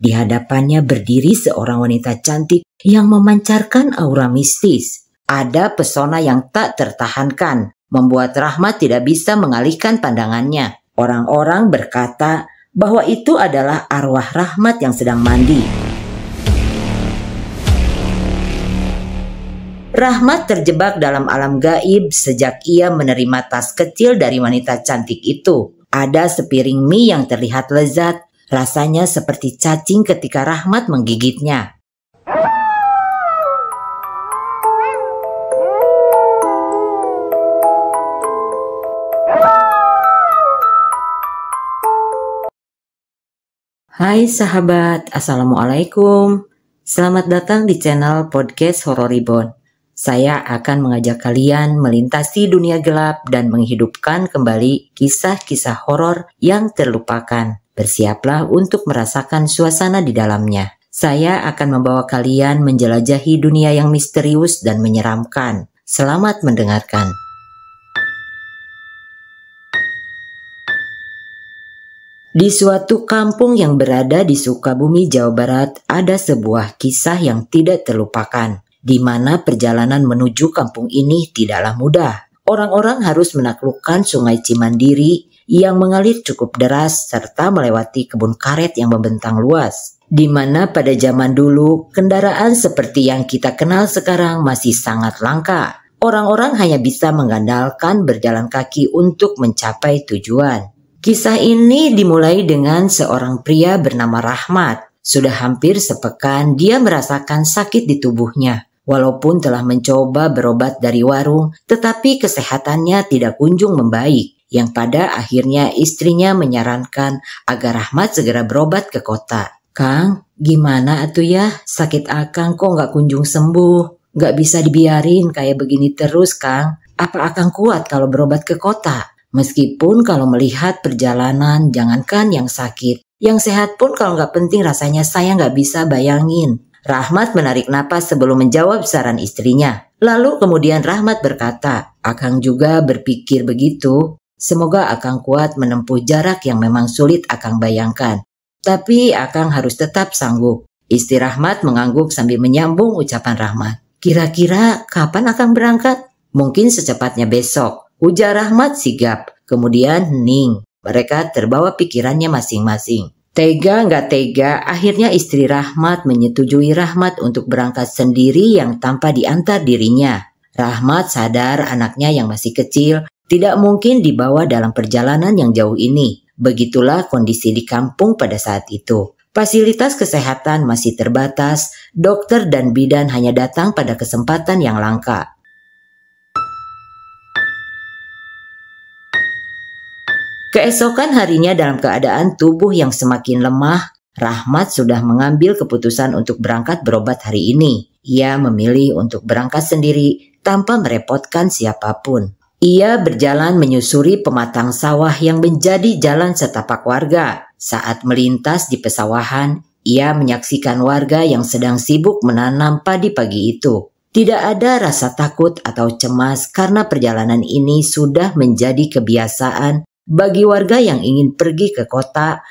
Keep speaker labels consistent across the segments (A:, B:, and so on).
A: Di hadapannya berdiri seorang wanita cantik yang memancarkan aura mistis. Ada pesona yang tak tertahankan, membuat Rahmat tidak bisa mengalihkan pandangannya. Orang-orang berkata bahwa itu adalah arwah Rahmat yang sedang mandi. Rahmat terjebak dalam alam gaib sejak ia menerima tas kecil dari wanita cantik itu. Ada sepiring mie yang terlihat lezat Rasanya seperti cacing ketika Rahmat menggigitnya. Hai sahabat, Assalamualaikum. Selamat datang di channel podcast Horror Ribbon. Saya akan mengajak kalian melintasi dunia gelap dan menghidupkan kembali kisah-kisah horor yang terlupakan. Bersiaplah untuk merasakan suasana di dalamnya. Saya akan membawa kalian menjelajahi dunia yang misterius dan menyeramkan. Selamat mendengarkan. Di suatu kampung yang berada di Sukabumi, Jawa Barat, ada sebuah kisah yang tidak terlupakan, di mana perjalanan menuju kampung ini tidaklah mudah. Orang-orang harus menaklukkan Sungai Cimandiri yang mengalir cukup deras serta melewati kebun karet yang membentang luas. Di mana pada zaman dulu kendaraan seperti yang kita kenal sekarang masih sangat langka. Orang-orang hanya bisa mengandalkan berjalan kaki untuk mencapai tujuan. Kisah ini dimulai dengan seorang pria bernama Rahmat. Sudah hampir sepekan dia merasakan sakit di tubuhnya. Walaupun telah mencoba berobat dari warung, tetapi kesehatannya tidak kunjung membaik yang pada akhirnya istrinya menyarankan agar Rahmat segera berobat ke kota. Kang, gimana atuh ya? Sakit Akang kok nggak kunjung sembuh? Nggak bisa dibiarin kayak begini terus, Kang. Apa Akang kuat kalau berobat ke kota? Meskipun kalau melihat perjalanan, jangankan yang sakit. Yang sehat pun kalau nggak penting rasanya saya nggak bisa bayangin. Rahmat menarik napas sebelum menjawab saran istrinya. Lalu kemudian Rahmat berkata, Akang juga berpikir begitu. Semoga Akang kuat menempuh jarak yang memang sulit Akang bayangkan. Tapi Akang harus tetap sanggup. Istri Rahmat mengangguk sambil menyambung ucapan Rahmat. Kira-kira kapan Akang berangkat? Mungkin secepatnya besok. Ujar Rahmat sigap, kemudian ning. Mereka terbawa pikirannya masing-masing. Tega nggak tega, akhirnya istri Rahmat menyetujui Rahmat untuk berangkat sendiri yang tanpa diantar dirinya. Rahmat sadar anaknya yang masih kecil tidak mungkin dibawa dalam perjalanan yang jauh ini. Begitulah kondisi di kampung pada saat itu. Fasilitas kesehatan masih terbatas, dokter dan bidan hanya datang pada kesempatan yang langka. Keesokan harinya dalam keadaan tubuh yang semakin lemah, Rahmat sudah mengambil keputusan untuk berangkat berobat hari ini. Ia memilih untuk berangkat sendiri tanpa merepotkan siapapun. Ia berjalan menyusuri pematang sawah yang menjadi jalan setapak warga. Saat melintas di pesawahan, ia menyaksikan warga yang sedang sibuk menanam padi pagi itu. Tidak ada rasa takut atau cemas karena perjalanan ini sudah menjadi kebiasaan bagi warga yang ingin pergi ke kota.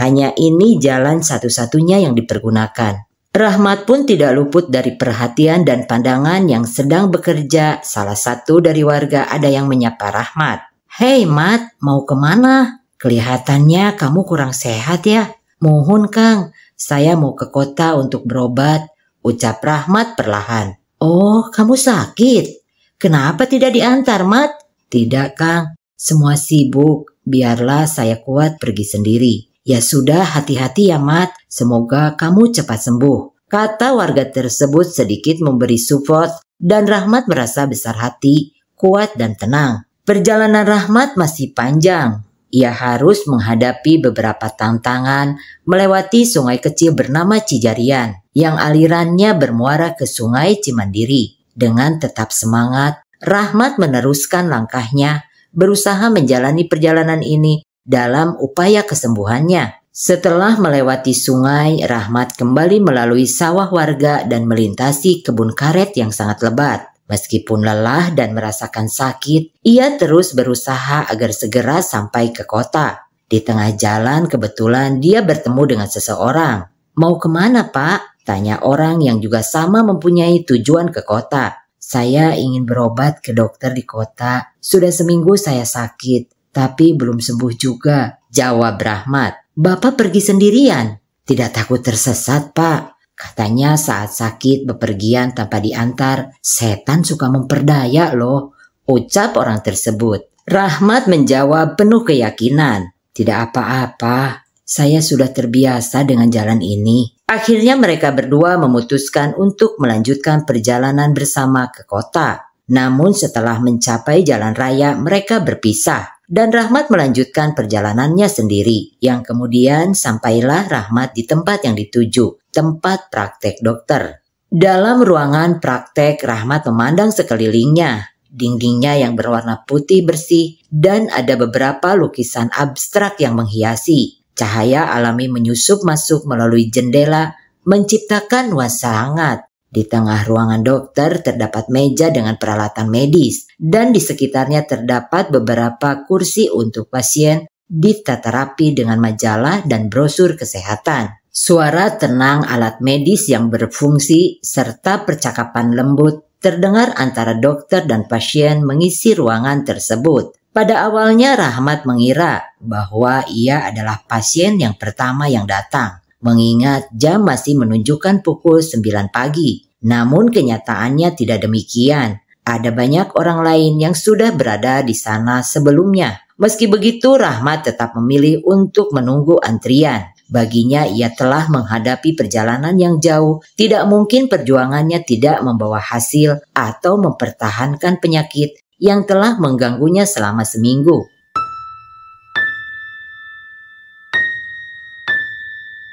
A: Hanya ini jalan satu-satunya yang dipergunakan. Rahmat pun tidak luput dari perhatian dan pandangan yang sedang bekerja. Salah satu dari warga ada yang menyapa Rahmat. Hei Mat, mau kemana? Kelihatannya kamu kurang sehat ya. Mohon Kang, saya mau ke kota untuk berobat. Ucap Rahmat perlahan. Oh, kamu sakit? Kenapa tidak diantar, Mat? Tidak, Kang. Semua sibuk. Biarlah saya kuat pergi sendiri. Ya sudah, hati-hati ya Mat. Semoga kamu cepat sembuh. Kata warga tersebut sedikit memberi support dan Rahmat merasa besar hati, kuat dan tenang. Perjalanan Rahmat masih panjang. Ia harus menghadapi beberapa tantangan melewati sungai kecil bernama Cijarian yang alirannya bermuara ke sungai Cimandiri. Dengan tetap semangat, Rahmat meneruskan langkahnya berusaha menjalani perjalanan ini dalam upaya kesembuhannya. Setelah melewati sungai, Rahmat kembali melalui sawah warga dan melintasi kebun karet yang sangat lebat. Meskipun lelah dan merasakan sakit, ia terus berusaha agar segera sampai ke kota. Di tengah jalan kebetulan dia bertemu dengan seseorang. Mau kemana pak? Tanya orang yang juga sama mempunyai tujuan ke kota. Saya ingin berobat ke dokter di kota. Sudah seminggu saya sakit, tapi belum sembuh juga. Jawab Rahmat. Bapak pergi sendirian. Tidak takut tersesat, Pak. Katanya saat sakit bepergian tanpa diantar, setan suka memperdaya loh. Ucap orang tersebut. Rahmat menjawab penuh keyakinan. Tidak apa-apa, saya sudah terbiasa dengan jalan ini. Akhirnya mereka berdua memutuskan untuk melanjutkan perjalanan bersama ke kota. Namun setelah mencapai jalan raya, mereka berpisah. Dan Rahmat melanjutkan perjalanannya sendiri, yang kemudian sampailah Rahmat di tempat yang dituju, tempat praktek dokter. Dalam ruangan praktek, Rahmat memandang sekelilingnya, dindingnya yang berwarna putih bersih, dan ada beberapa lukisan abstrak yang menghiasi. Cahaya alami menyusup masuk melalui jendela, menciptakan nuansa hangat. Di tengah ruangan dokter terdapat meja dengan peralatan medis dan di sekitarnya terdapat beberapa kursi untuk pasien ditata rapi dengan majalah dan brosur kesehatan. Suara tenang alat medis yang berfungsi serta percakapan lembut terdengar antara dokter dan pasien mengisi ruangan tersebut. Pada awalnya Rahmat mengira bahwa ia adalah pasien yang pertama yang datang mengingat jam masih menunjukkan pukul 9 pagi. Namun kenyataannya tidak demikian. Ada banyak orang lain yang sudah berada di sana sebelumnya. Meski begitu, Rahmat tetap memilih untuk menunggu antrian. Baginya ia telah menghadapi perjalanan yang jauh, tidak mungkin perjuangannya tidak membawa hasil atau mempertahankan penyakit yang telah mengganggunya selama seminggu.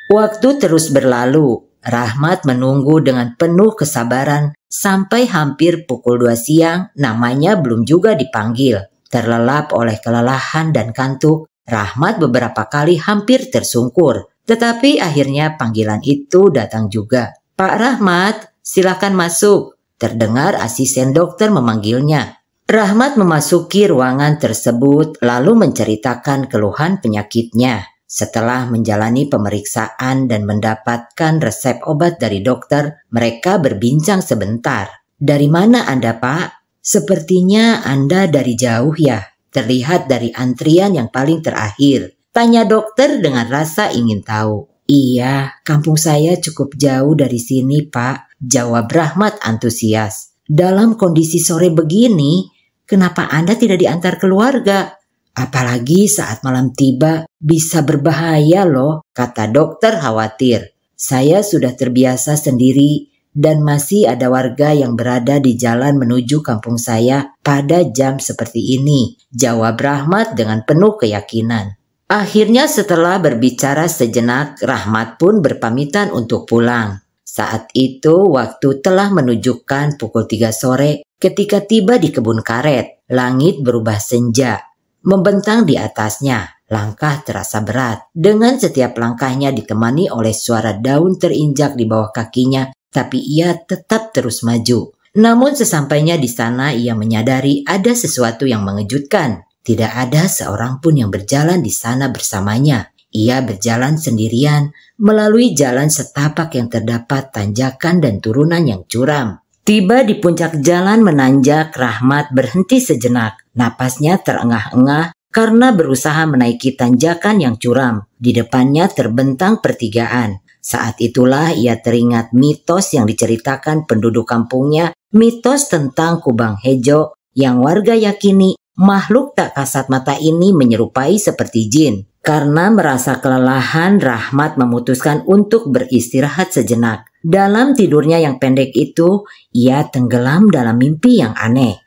A: Waktu terus berlalu. Rahmat menunggu dengan penuh kesabaran sampai hampir pukul 2 siang namanya belum juga dipanggil. Terlelap oleh kelelahan dan kantuk, Rahmat beberapa kali hampir tersungkur. Tetapi akhirnya panggilan itu datang juga. Pak Rahmat, silakan masuk. Terdengar asisten dokter memanggilnya. Rahmat memasuki ruangan tersebut lalu menceritakan keluhan penyakitnya. Setelah menjalani pemeriksaan dan mendapatkan resep obat dari dokter, mereka berbincang sebentar. Dari mana Anda, Pak? Sepertinya Anda dari jauh ya. Terlihat dari antrian yang paling terakhir. Tanya dokter dengan rasa ingin tahu. Iya, kampung saya cukup jauh dari sini, Pak. Jawab Rahmat antusias. Dalam kondisi sore begini, kenapa Anda tidak diantar keluarga? Apalagi saat malam tiba bisa berbahaya loh, kata dokter khawatir. Saya sudah terbiasa sendiri dan masih ada warga yang berada di jalan menuju kampung saya pada jam seperti ini, jawab Rahmat dengan penuh keyakinan. Akhirnya setelah berbicara sejenak, Rahmat pun berpamitan untuk pulang. Saat itu waktu telah menunjukkan pukul 3 sore ketika tiba di kebun karet. Langit berubah senja membentang di atasnya. Langkah terasa berat. Dengan setiap langkahnya ditemani oleh suara daun terinjak di bawah kakinya, tapi ia tetap terus maju. Namun sesampainya di sana ia menyadari ada sesuatu yang mengejutkan. Tidak ada seorang pun yang berjalan di sana bersamanya. Ia berjalan sendirian melalui jalan setapak yang terdapat tanjakan dan turunan yang curam. Tiba di puncak jalan menanjak, Rahmat berhenti sejenak Napasnya terengah-engah karena berusaha menaiki tanjakan yang curam. Di depannya terbentang pertigaan. Saat itulah ia teringat mitos yang diceritakan penduduk kampungnya, mitos tentang kubang hejo yang warga yakini makhluk tak kasat mata ini menyerupai seperti jin. Karena merasa kelelahan, Rahmat memutuskan untuk beristirahat sejenak. Dalam tidurnya yang pendek itu, ia tenggelam dalam mimpi yang aneh.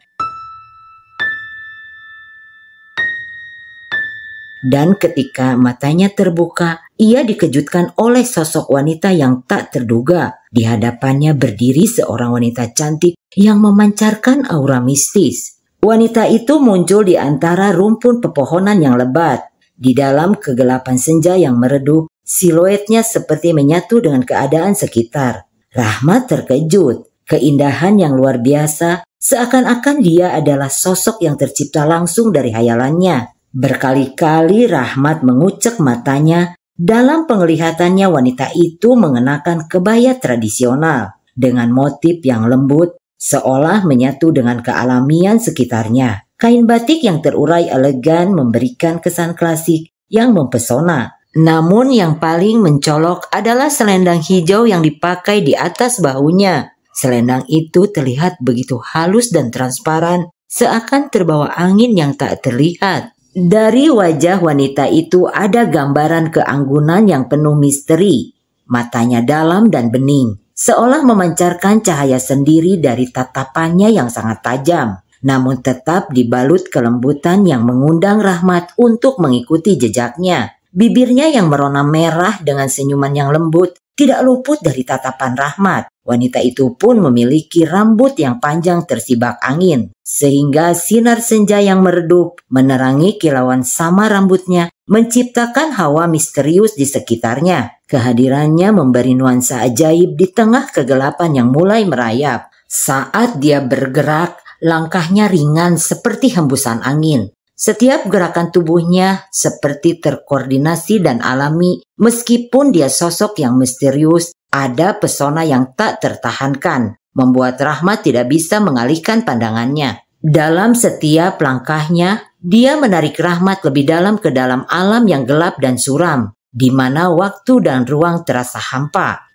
A: Dan ketika matanya terbuka, ia dikejutkan oleh sosok wanita yang tak terduga. Di hadapannya berdiri seorang wanita cantik yang memancarkan aura mistis. Wanita itu muncul di antara rumpun pepohonan yang lebat. Di dalam kegelapan senja yang meredup, siluetnya seperti menyatu dengan keadaan sekitar. Rahmat terkejut. Keindahan yang luar biasa seakan-akan dia adalah sosok yang tercipta langsung dari hayalannya. Berkali-kali Rahmat mengucek matanya dalam penglihatannya wanita itu mengenakan kebaya tradisional dengan motif yang lembut seolah menyatu dengan kealamian sekitarnya. Kain batik yang terurai elegan memberikan kesan klasik yang mempesona. Namun yang paling mencolok adalah selendang hijau yang dipakai di atas bahunya. Selendang itu terlihat begitu halus dan transparan, seakan terbawa angin yang tak terlihat. Dari wajah wanita itu ada gambaran keanggunan yang penuh misteri. Matanya dalam dan bening, seolah memancarkan cahaya sendiri dari tatapannya yang sangat tajam, namun tetap dibalut kelembutan yang mengundang rahmat untuk mengikuti jejaknya. Bibirnya yang merona merah dengan senyuman yang lembut tidak luput dari tatapan rahmat. Wanita itu pun memiliki rambut yang panjang tersibak angin, sehingga sinar senja yang meredup menerangi kilauan sama rambutnya, menciptakan hawa misterius di sekitarnya. Kehadirannya memberi nuansa ajaib di tengah kegelapan yang mulai merayap. Saat dia bergerak, langkahnya ringan seperti hembusan angin. Setiap gerakan tubuhnya seperti terkoordinasi dan alami, meskipun dia sosok yang misterius, ada pesona yang tak tertahankan, membuat Rahmat tidak bisa mengalihkan pandangannya. Dalam setiap langkahnya, dia menarik Rahmat lebih dalam ke dalam alam yang gelap dan suram, di mana waktu dan ruang terasa hampa.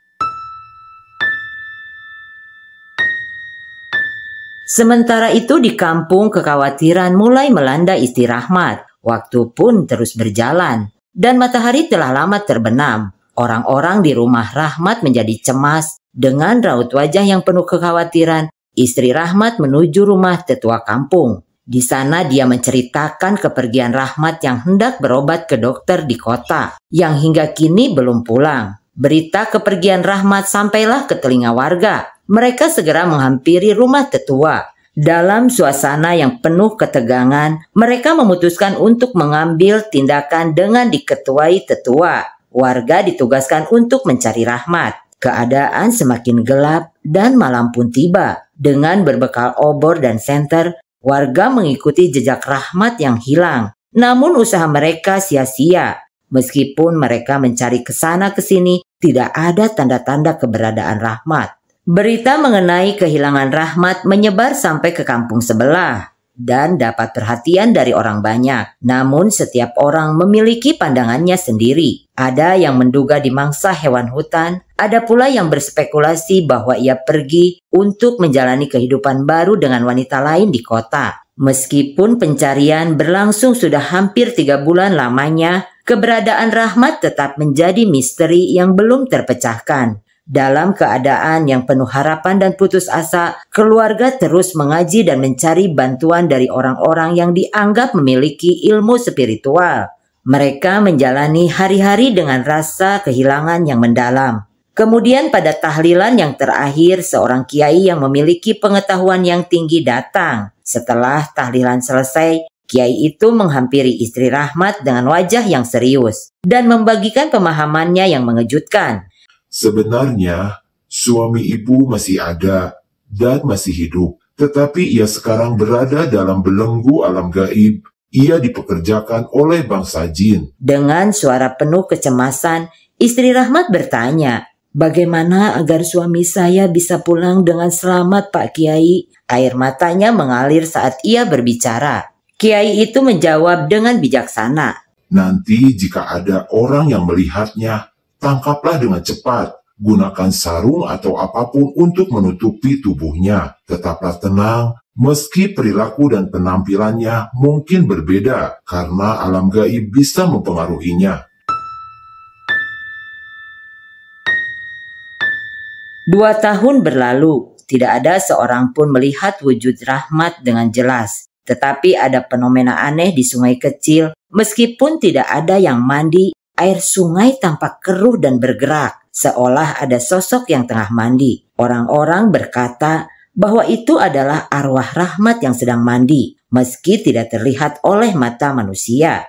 A: Sementara itu di kampung kekhawatiran mulai melanda Istri Rahmat. Waktu pun terus berjalan dan matahari telah lama terbenam. Orang-orang di rumah Rahmat menjadi cemas dengan raut wajah yang penuh kekhawatiran. Istri Rahmat menuju rumah tetua kampung. Di sana dia menceritakan kepergian Rahmat yang hendak berobat ke dokter di kota yang hingga kini belum pulang. Berita kepergian Rahmat sampailah ke telinga warga mereka segera menghampiri rumah tetua. Dalam suasana yang penuh ketegangan, mereka memutuskan untuk mengambil tindakan dengan diketuai tetua. Warga ditugaskan untuk mencari rahmat. Keadaan semakin gelap dan malam pun tiba. Dengan berbekal obor dan senter, warga mengikuti jejak rahmat yang hilang. Namun usaha mereka sia-sia. Meskipun mereka mencari ke sana ke sini, tidak ada tanda-tanda keberadaan rahmat. Berita mengenai kehilangan Rahmat menyebar sampai ke kampung sebelah dan dapat perhatian dari orang banyak. Namun setiap orang memiliki pandangannya sendiri. Ada yang menduga dimangsa hewan hutan, ada pula yang berspekulasi bahwa ia pergi untuk menjalani kehidupan baru dengan wanita lain di kota. Meskipun pencarian berlangsung sudah hampir tiga bulan lamanya, keberadaan Rahmat tetap menjadi misteri yang belum terpecahkan. Dalam keadaan yang penuh harapan dan putus asa, keluarga terus mengaji dan mencari bantuan dari orang-orang yang dianggap memiliki ilmu spiritual. Mereka menjalani hari-hari dengan rasa kehilangan yang mendalam. Kemudian pada tahlilan yang terakhir, seorang kiai yang memiliki pengetahuan yang tinggi datang. Setelah tahlilan selesai, Kiai itu menghampiri istri Rahmat dengan wajah yang serius dan membagikan pemahamannya yang mengejutkan. Sebenarnya, suami ibu masih ada dan masih hidup, tetapi ia sekarang berada dalam belenggu alam gaib. Ia dipekerjakan oleh bangsa jin. Dengan suara penuh kecemasan, istri Rahmat bertanya, Bagaimana agar suami saya bisa pulang dengan selamat, Pak Kiai? Air matanya mengalir saat ia berbicara. Kiai itu menjawab dengan bijaksana. Nanti jika ada orang yang melihatnya, Tangkaplah dengan cepat, gunakan sarung atau apapun untuk menutupi tubuhnya. Tetaplah tenang, meski perilaku dan penampilannya mungkin berbeda karena alam gaib bisa mempengaruhinya. Dua tahun berlalu, tidak ada seorang pun melihat wujud rahmat dengan jelas. Tetapi ada fenomena aneh di sungai kecil, meskipun tidak ada yang mandi Air sungai tampak keruh dan bergerak, seolah ada sosok yang tengah mandi. Orang-orang berkata bahwa itu adalah arwah rahmat yang sedang mandi, meski tidak terlihat oleh mata manusia.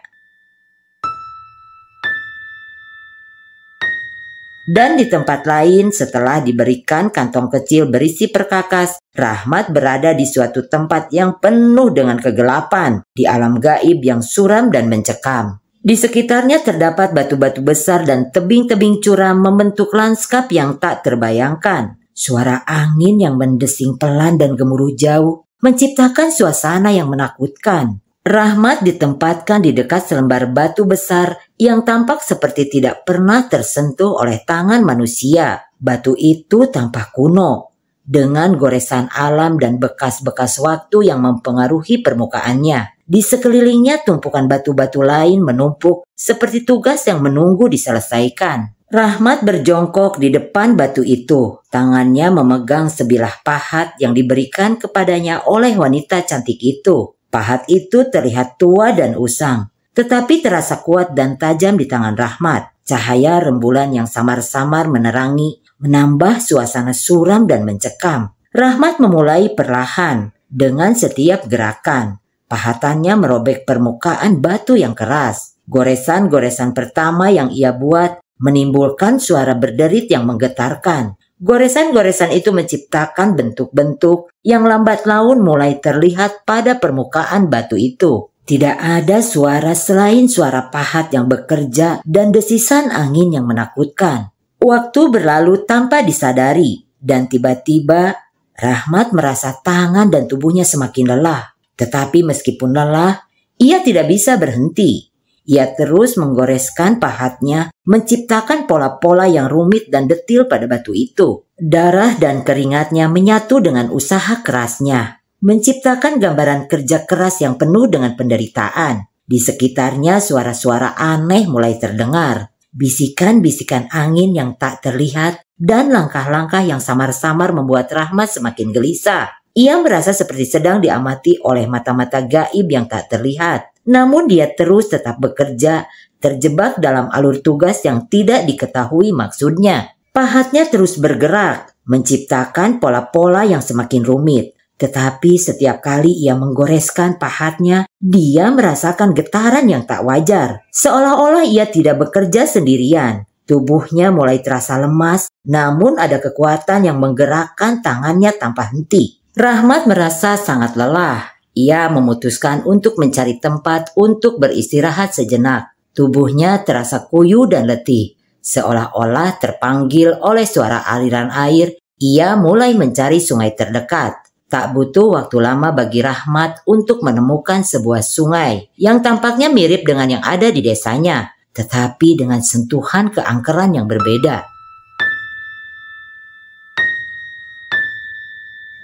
A: Dan di tempat lain, setelah diberikan kantong kecil berisi perkakas, Rahmat berada di suatu tempat yang penuh dengan kegelapan, di alam gaib yang suram dan mencekam. Di sekitarnya terdapat batu-batu besar dan tebing-tebing curam membentuk lanskap yang tak terbayangkan. Suara angin yang mendesing pelan dan gemuruh jauh menciptakan suasana yang menakutkan. Rahmat ditempatkan di dekat selembar batu besar yang tampak seperti tidak pernah tersentuh oleh tangan manusia. Batu itu tampak kuno, dengan goresan alam dan bekas-bekas waktu yang mempengaruhi permukaannya. Di sekelilingnya tumpukan batu-batu lain menumpuk seperti tugas yang menunggu diselesaikan. Rahmat berjongkok di depan batu itu. Tangannya memegang sebilah pahat yang diberikan kepadanya oleh wanita cantik itu. Pahat itu terlihat tua dan usang, tetapi terasa kuat dan tajam di tangan Rahmat. Cahaya rembulan yang samar-samar menerangi menambah suasana suram dan mencekam. Rahmat memulai perlahan dengan setiap gerakan. Pahatannya merobek permukaan batu yang keras. Goresan-goresan pertama yang ia buat menimbulkan suara berderit yang menggetarkan. Goresan-goresan itu menciptakan bentuk-bentuk yang lambat laun mulai terlihat pada permukaan batu itu. Tidak ada suara selain suara pahat yang bekerja dan desisan angin yang menakutkan. Waktu berlalu tanpa disadari dan tiba-tiba Rahmat merasa tangan dan tubuhnya semakin lelah. Tetapi meskipun lelah, ia tidak bisa berhenti. Ia terus menggoreskan pahatnya, menciptakan pola-pola yang rumit dan detil pada batu itu. Darah dan keringatnya menyatu dengan usaha kerasnya, menciptakan gambaran kerja keras yang penuh dengan penderitaan. Di sekitarnya suara-suara aneh mulai terdengar bisikan-bisikan angin yang tak terlihat, dan langkah-langkah yang samar-samar membuat Rahmat semakin gelisah. Ia merasa seperti sedang diamati oleh mata-mata gaib yang tak terlihat. Namun dia terus tetap bekerja, terjebak dalam alur tugas yang tidak diketahui maksudnya. Pahatnya terus bergerak, menciptakan pola-pola yang semakin rumit. Tetapi setiap kali ia menggoreskan pahatnya, dia merasakan getaran yang tak wajar, seolah-olah ia tidak bekerja sendirian. Tubuhnya mulai terasa lemas, namun ada kekuatan yang menggerakkan tangannya tanpa henti. Rahmat merasa sangat lelah. Ia memutuskan untuk mencari tempat untuk beristirahat sejenak. Tubuhnya terasa kuyu dan letih, seolah-olah terpanggil oleh suara aliran air. Ia mulai mencari sungai terdekat. Tak butuh waktu lama bagi Rahmat untuk menemukan sebuah sungai yang tampaknya mirip dengan yang ada di desanya, tetapi dengan sentuhan keangkeran yang berbeda.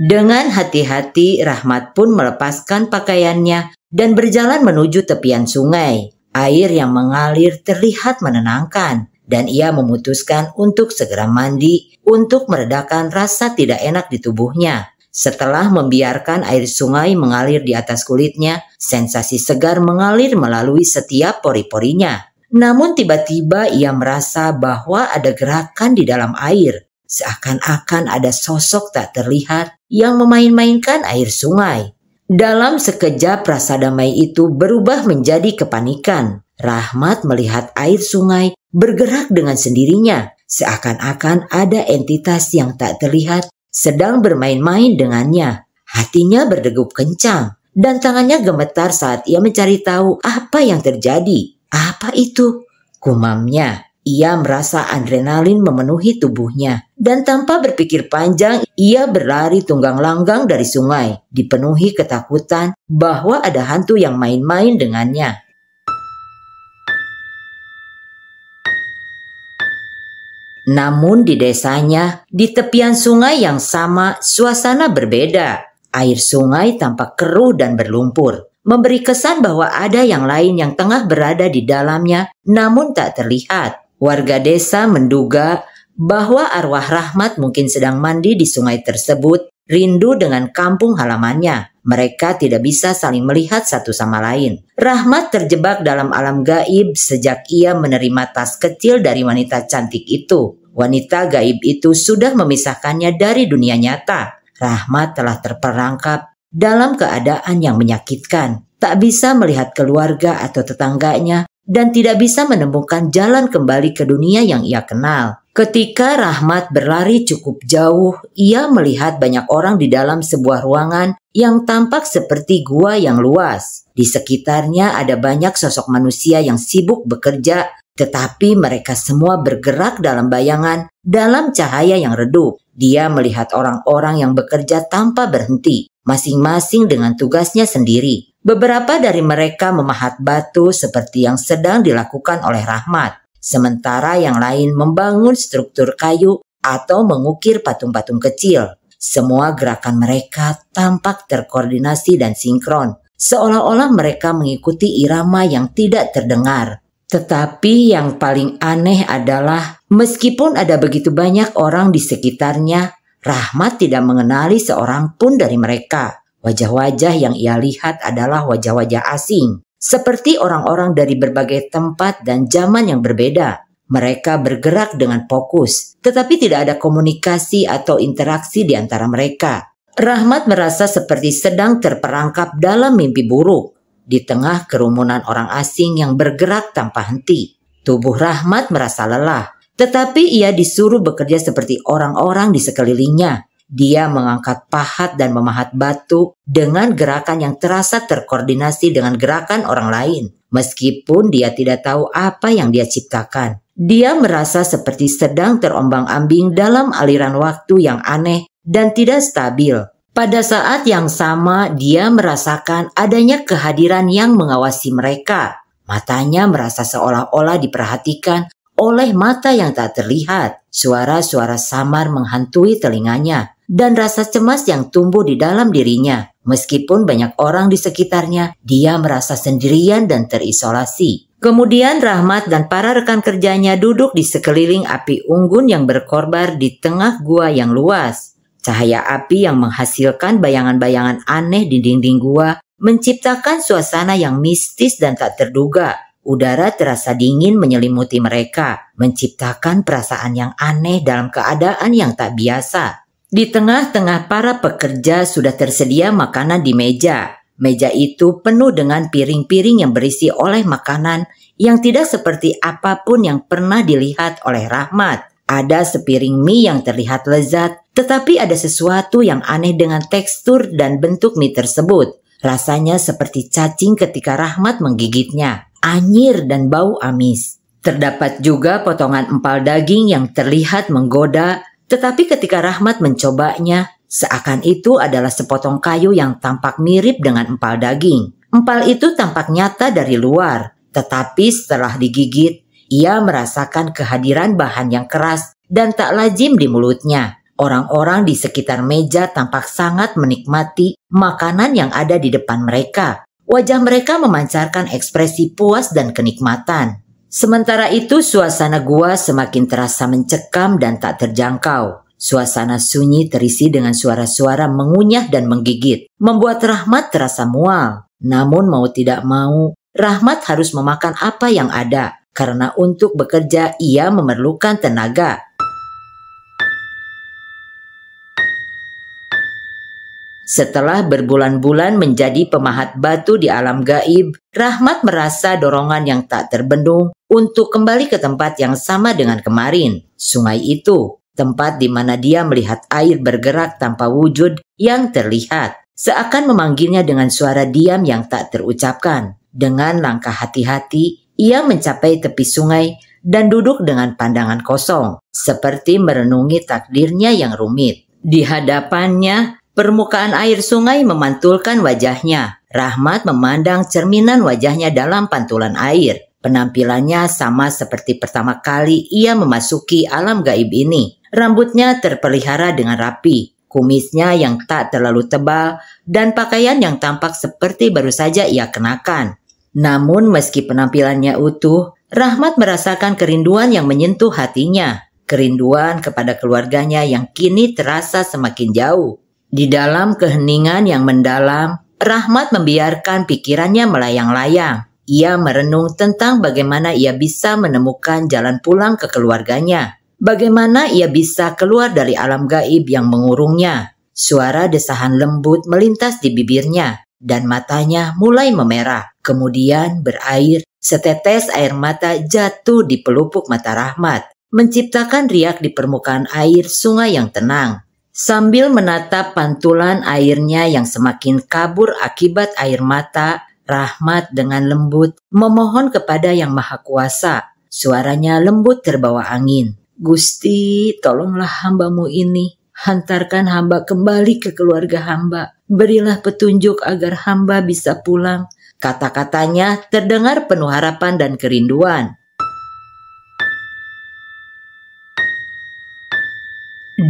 A: Dengan hati-hati, Rahmat pun melepaskan pakaiannya dan berjalan menuju tepian sungai. Air yang mengalir terlihat menenangkan, dan ia memutuskan untuk segera mandi untuk meredakan rasa tidak enak di tubuhnya. Setelah membiarkan air sungai mengalir di atas kulitnya, sensasi segar mengalir melalui setiap pori-porinya. Namun tiba-tiba ia merasa bahwa ada gerakan di dalam air. Seakan-akan ada sosok tak terlihat yang memain-mainkan air sungai. Dalam sekejap rasa damai itu berubah menjadi kepanikan. Rahmat melihat air sungai bergerak dengan sendirinya, seakan-akan ada entitas yang tak terlihat sedang bermain-main dengannya. Hatinya berdegup kencang dan tangannya gemetar saat ia mencari tahu apa yang terjadi. Apa itu? Kumamnya. Ia merasa adrenalin memenuhi tubuhnya dan tanpa berpikir panjang ia berlari tunggang langgang dari sungai, dipenuhi ketakutan bahwa ada hantu yang main-main dengannya. Namun di desanya, di tepian sungai yang sama, suasana berbeda. Air sungai tampak keruh dan berlumpur, memberi kesan bahwa ada yang lain yang tengah berada di dalamnya, namun tak terlihat. Warga desa menduga bahwa arwah rahmat mungkin sedang mandi di sungai tersebut, rindu dengan kampung halamannya. Mereka tidak bisa saling melihat satu sama lain. Rahmat terjebak dalam alam gaib sejak ia menerima tas kecil dari wanita cantik itu. Wanita gaib itu sudah memisahkannya dari dunia nyata. Rahmat telah terperangkap dalam keadaan yang menyakitkan. Tak bisa melihat keluarga atau tetangganya dan tidak bisa menemukan jalan kembali ke dunia yang ia kenal. Ketika Rahmat berlari cukup jauh, ia melihat banyak orang di dalam sebuah ruangan yang tampak seperti gua yang luas. Di sekitarnya ada banyak sosok manusia yang sibuk bekerja, tetapi mereka semua bergerak dalam bayangan dalam cahaya yang redup. Dia melihat orang-orang yang bekerja tanpa berhenti masing-masing dengan tugasnya sendiri. Beberapa dari mereka memahat batu seperti yang sedang dilakukan oleh Rahmat, sementara yang lain membangun struktur kayu atau mengukir patung-patung kecil. Semua gerakan mereka tampak terkoordinasi dan sinkron, seolah-olah mereka mengikuti irama yang tidak terdengar. Tetapi yang paling aneh adalah, meskipun ada begitu banyak orang di sekitarnya, Rahmat tidak mengenali seorang pun dari mereka. Wajah-wajah yang ia lihat adalah wajah-wajah asing, seperti orang-orang dari berbagai tempat dan zaman yang berbeda. Mereka bergerak dengan fokus, tetapi tidak ada komunikasi atau interaksi di antara mereka. Rahmat merasa seperti sedang terperangkap dalam mimpi buruk di tengah kerumunan orang asing yang bergerak tanpa henti. Tubuh Rahmat merasa lelah, tetapi ia disuruh bekerja seperti orang-orang di sekelilingnya. Dia mengangkat pahat dan memahat batu dengan gerakan yang terasa terkoordinasi dengan gerakan orang lain, meskipun dia tidak tahu apa yang dia ciptakan. Dia merasa seperti sedang terombang-ambing dalam aliran waktu yang aneh dan tidak stabil. Pada saat yang sama, dia merasakan adanya kehadiran yang mengawasi mereka. Matanya merasa seolah-olah diperhatikan oleh mata yang tak terlihat. Suara-suara samar menghantui telinganya dan rasa cemas yang tumbuh di dalam dirinya. Meskipun banyak orang di sekitarnya, dia merasa sendirian dan terisolasi. Kemudian Rahmat dan para rekan kerjanya duduk di sekeliling api unggun yang berkorbar di tengah gua yang luas. Cahaya api yang menghasilkan bayangan-bayangan aneh di dinding gua menciptakan suasana yang mistis dan tak terduga. Udara terasa dingin menyelimuti mereka, menciptakan perasaan yang aneh dalam keadaan yang tak biasa. Di tengah-tengah para pekerja sudah tersedia makanan di meja. Meja itu penuh dengan piring-piring yang berisi oleh makanan yang tidak seperti apapun yang pernah dilihat oleh Rahmat. Ada sepiring mie yang terlihat lezat, tetapi ada sesuatu yang aneh dengan tekstur dan bentuk mie tersebut. Rasanya seperti cacing ketika Rahmat menggigitnya anyir dan bau amis. Terdapat juga potongan empal daging yang terlihat menggoda, tetapi ketika Rahmat mencobanya, seakan itu adalah sepotong kayu yang tampak mirip dengan empal daging. Empal itu tampak nyata dari luar, tetapi setelah digigit, ia merasakan kehadiran bahan yang keras dan tak lazim di mulutnya. Orang-orang di sekitar meja tampak sangat menikmati makanan yang ada di depan mereka, Wajah mereka memancarkan ekspresi puas dan kenikmatan. Sementara itu suasana gua semakin terasa mencekam dan tak terjangkau. Suasana sunyi terisi dengan suara-suara mengunyah dan menggigit, membuat Rahmat terasa mual. Namun mau tidak mau, Rahmat harus memakan apa yang ada, karena untuk bekerja ia memerlukan tenaga. Setelah berbulan-bulan menjadi pemahat batu di alam gaib, Rahmat merasa dorongan yang tak terbendung untuk kembali ke tempat yang sama dengan kemarin, sungai itu, tempat di mana dia melihat air bergerak tanpa wujud yang terlihat, seakan memanggilnya dengan suara diam yang tak terucapkan. Dengan langkah hati-hati, ia mencapai tepi sungai dan duduk dengan pandangan kosong, seperti merenungi takdirnya yang rumit. Di hadapannya, Permukaan air sungai memantulkan wajahnya. Rahmat memandang cerminan wajahnya dalam pantulan air. Penampilannya sama seperti pertama kali ia memasuki alam gaib ini. Rambutnya terpelihara dengan rapi, kumisnya yang tak terlalu tebal, dan pakaian yang tampak seperti baru saja ia kenakan. Namun meski penampilannya utuh, Rahmat merasakan kerinduan yang menyentuh hatinya. Kerinduan kepada keluarganya yang kini terasa semakin jauh. Di dalam keheningan yang mendalam, Rahmat membiarkan pikirannya melayang-layang. Ia merenung tentang bagaimana ia bisa menemukan jalan pulang ke keluarganya. Bagaimana ia bisa keluar dari alam gaib yang mengurungnya. Suara desahan lembut melintas di bibirnya dan matanya mulai memerah. Kemudian berair, setetes air mata jatuh di pelupuk mata Rahmat, menciptakan riak di permukaan air sungai yang tenang. Sambil menatap pantulan airnya yang semakin kabur akibat air mata, Rahmat dengan lembut memohon kepada Yang Maha Kuasa. Suaranya lembut terbawa angin. Gusti, tolonglah hambamu ini. Hantarkan hamba kembali ke keluarga hamba. Berilah petunjuk agar hamba bisa pulang. Kata-katanya terdengar penuh harapan dan kerinduan.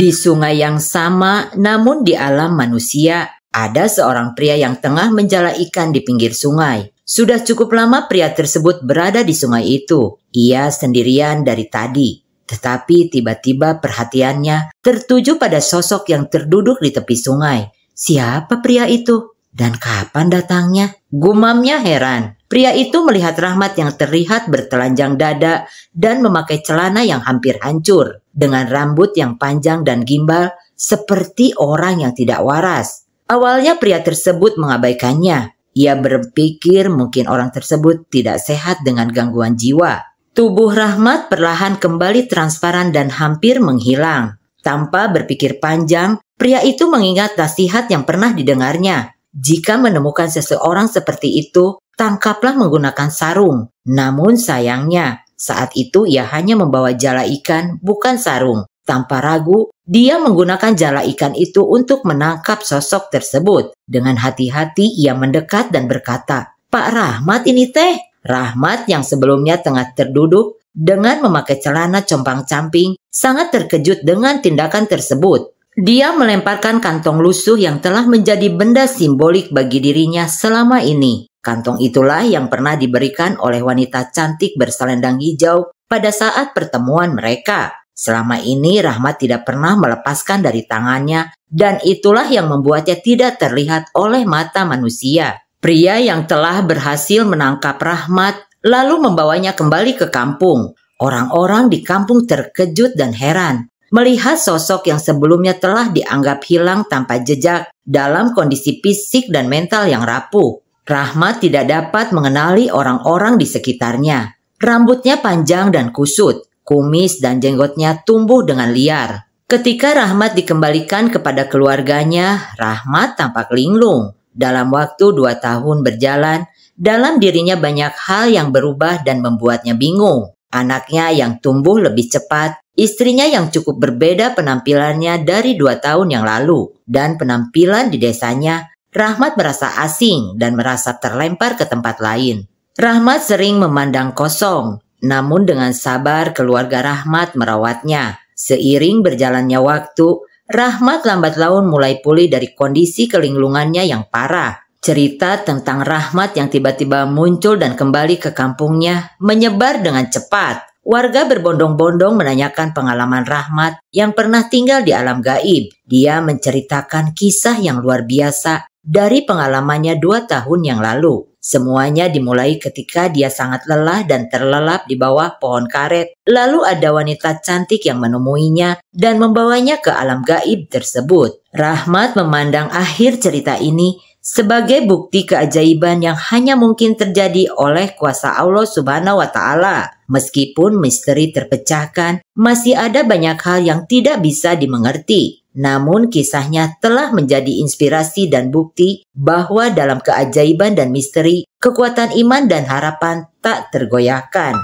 A: Di sungai yang sama, namun di alam manusia, ada seorang pria yang tengah menjala ikan di pinggir sungai. Sudah cukup lama pria tersebut berada di sungai itu. Ia sendirian dari tadi. Tetapi tiba-tiba perhatiannya tertuju pada sosok yang terduduk di tepi sungai. Siapa pria itu? Dan kapan datangnya? Gumamnya heran. Pria itu melihat Rahmat yang terlihat bertelanjang dada dan memakai celana yang hampir hancur, dengan rambut yang panjang dan gimbal seperti orang yang tidak waras. Awalnya pria tersebut mengabaikannya. Ia berpikir mungkin orang tersebut tidak sehat dengan gangguan jiwa. Tubuh Rahmat perlahan kembali transparan dan hampir menghilang. Tanpa berpikir panjang, pria itu mengingat nasihat yang pernah didengarnya. Jika menemukan seseorang seperti itu, Tangkaplah menggunakan sarung. Namun sayangnya, saat itu ia hanya membawa jala ikan, bukan sarung. Tanpa ragu, dia menggunakan jala ikan itu untuk menangkap sosok tersebut. Dengan hati-hati ia mendekat dan berkata, Pak Rahmat ini teh. Rahmat yang sebelumnya tengah terduduk dengan memakai celana compang-camping sangat terkejut dengan tindakan tersebut. Dia melemparkan kantong lusuh yang telah menjadi benda simbolik bagi dirinya selama ini. Kantong itulah yang pernah diberikan oleh wanita cantik berselendang hijau pada saat pertemuan mereka. Selama ini Rahmat tidak pernah melepaskan dari tangannya dan itulah yang membuatnya tidak terlihat oleh mata manusia. Pria yang telah berhasil menangkap Rahmat lalu membawanya kembali ke kampung. Orang-orang di kampung terkejut dan heran melihat sosok yang sebelumnya telah dianggap hilang tanpa jejak dalam kondisi fisik dan mental yang rapuh. Rahmat tidak dapat mengenali orang-orang di sekitarnya. Rambutnya panjang dan kusut, kumis dan jenggotnya tumbuh dengan liar. Ketika Rahmat dikembalikan kepada keluarganya, Rahmat tampak linglung. Dalam waktu dua tahun berjalan, dalam dirinya banyak hal yang berubah dan membuatnya bingung. Anaknya yang tumbuh lebih cepat, istrinya yang cukup berbeda penampilannya dari dua tahun yang lalu, dan penampilan di desanya Rahmat merasa asing dan merasa terlempar ke tempat lain. Rahmat sering memandang kosong, namun dengan sabar keluarga Rahmat merawatnya. Seiring berjalannya waktu, Rahmat lambat laun mulai pulih dari kondisi kelinglungannya yang parah. Cerita tentang Rahmat yang tiba-tiba muncul dan kembali ke kampungnya menyebar dengan cepat. Warga berbondong-bondong menanyakan pengalaman Rahmat yang pernah tinggal di alam gaib. Dia menceritakan kisah yang luar biasa dari pengalamannya dua tahun yang lalu. Semuanya dimulai ketika dia sangat lelah dan terlelap di bawah pohon karet. Lalu ada wanita cantik yang menemuinya dan membawanya ke alam gaib tersebut. Rahmat memandang akhir cerita ini sebagai bukti keajaiban yang hanya mungkin terjadi oleh kuasa Allah Subhanahu wa taala. Meskipun misteri terpecahkan, masih ada banyak hal yang tidak bisa dimengerti. Namun kisahnya telah menjadi inspirasi dan bukti bahwa dalam keajaiban dan misteri, kekuatan iman dan harapan tak tergoyahkan.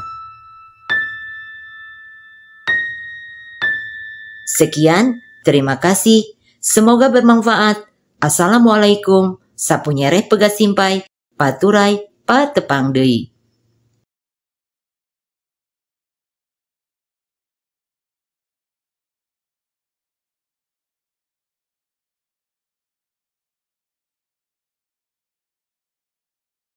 A: Sekian, terima kasih. Semoga bermanfaat. Assalamualaikum, Sapunyereh pegasimpai, paturai, Patepangdei.